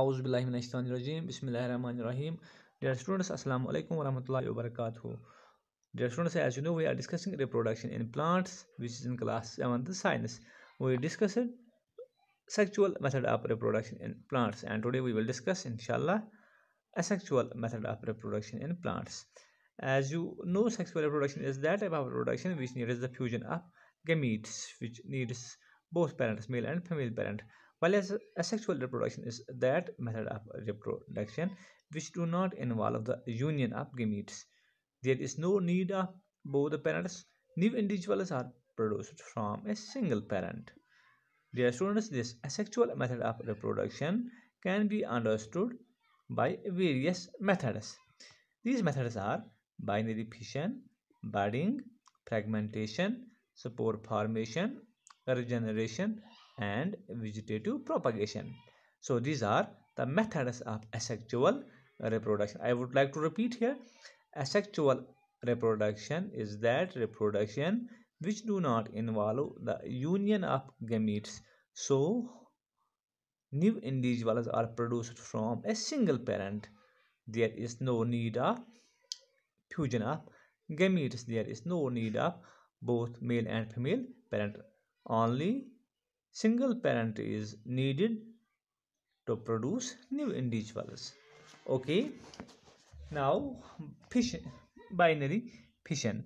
आउज़बिल्मिनरजीम बसमिलीम डर स्टूडेंट्स असल वरह वरक dear students as you know we are discussing reproduction in plants which is in class seven science we discuss sexual method of reproduction in plants and today we will discuss इनशाला asexual method of reproduction in plants as you know sexual reproduction is that type of production which need is the fusion of gametes which needs both parents male and female parent While as asexual reproduction is that method of reproduction which do not involve the union of gametes. There is no need of both the parents. New individuals are produced from a single parent. Dear students, this asexual method of reproduction can be understood by various methods. These methods are binary fission, budding, fragmentation, spore formation, regeneration, and vegetative propagation. So these are the methods of asexual reproduction. I would like to repeat here. Asexual reproduction is that reproduction which do not involve the union of gametes. So new individuals are produced from a single parent. There is no need of fusion of gametes. There is no need of both male and female parent. Only single parent is needed to produce new individuals okay now fission binary fission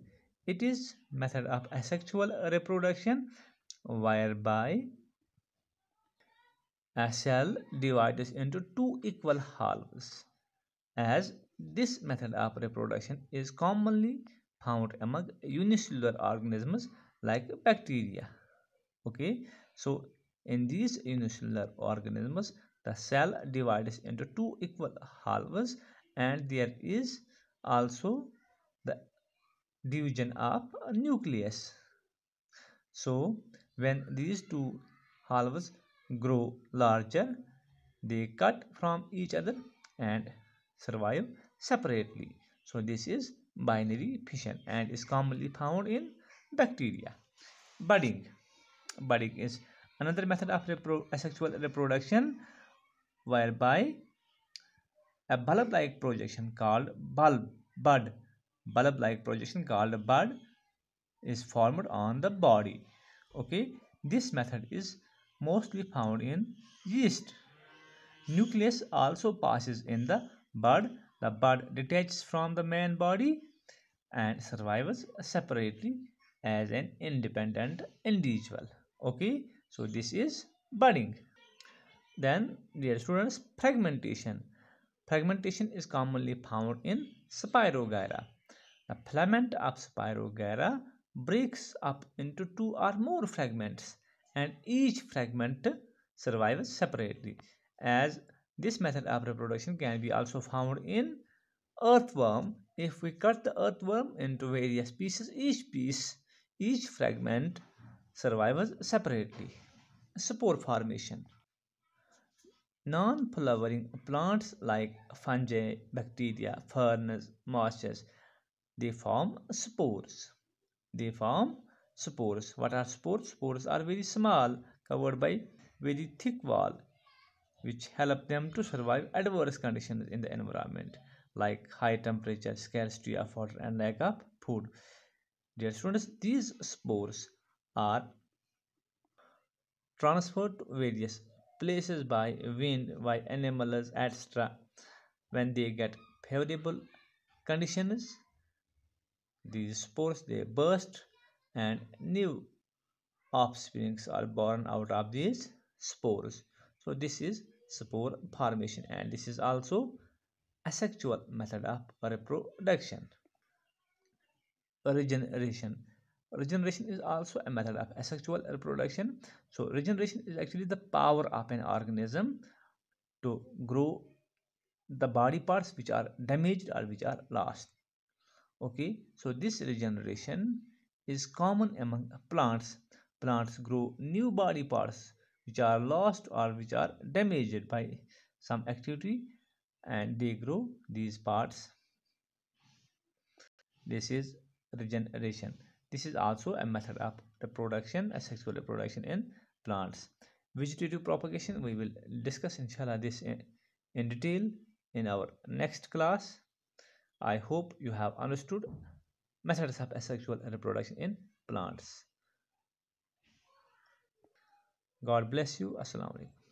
it is method of asexual reproduction whereby a cell divides into two equal halves as this method of reproduction is commonly found among unicellular organisms like bacteria okay so in these unicellular organisms the cell divides into two equal halves and there is also the division of nucleus so when these two halves grow larger they cut from each other and survive separately so this is binary fission and is commonly found in bacteria budding budding is another method of repro asexual reproduction whereby a bulb-like projection called bulb bud bulb-like projection called bud is formed on the body okay this method is mostly found in yeast nucleus also passes in the bud the bud detaches from the main body and survives separately as an independent individual okay so this is budding then dear students fragmentation fragmentation is commonly found in spirogyra the filament of spirogyra breaks up into two or more fragments and each fragment survives separately as this method of reproduction can be also found in earthworm if we cut the earthworm into various pieces each piece each fragment survivors separately. Spore formation. Non-flowering plants like fungi, bacteria, ferns, mosses, they form spores. They form spores. What are spores? Spores are very small, covered by very thick wall, which help them to survive adverse conditions in the environment, like high temperature, scarcity of water, and lack of food. Dear students, these spores are transferred to various places by wind by animals etc when they get favorable conditions these spores they burst and new offsprings are born out of these spores so this is spore formation and this is also asexual method of reproduction regeneration regeneration is also a method of asexual reproduction so regeneration is actually the power of an organism to grow the body parts which are damaged or which are lost okay so this regeneration is common among plants plants grow new body parts which are lost or which are damaged by some activity and they grow these parts this is regeneration this is also a method of reproduction, asexual reproduction in plants. Vegetative propagation, we will discuss inshallah this in, in detail in our next class. I hope you have understood methods of asexual reproduction in plants. God bless you. Assalamu alaikum.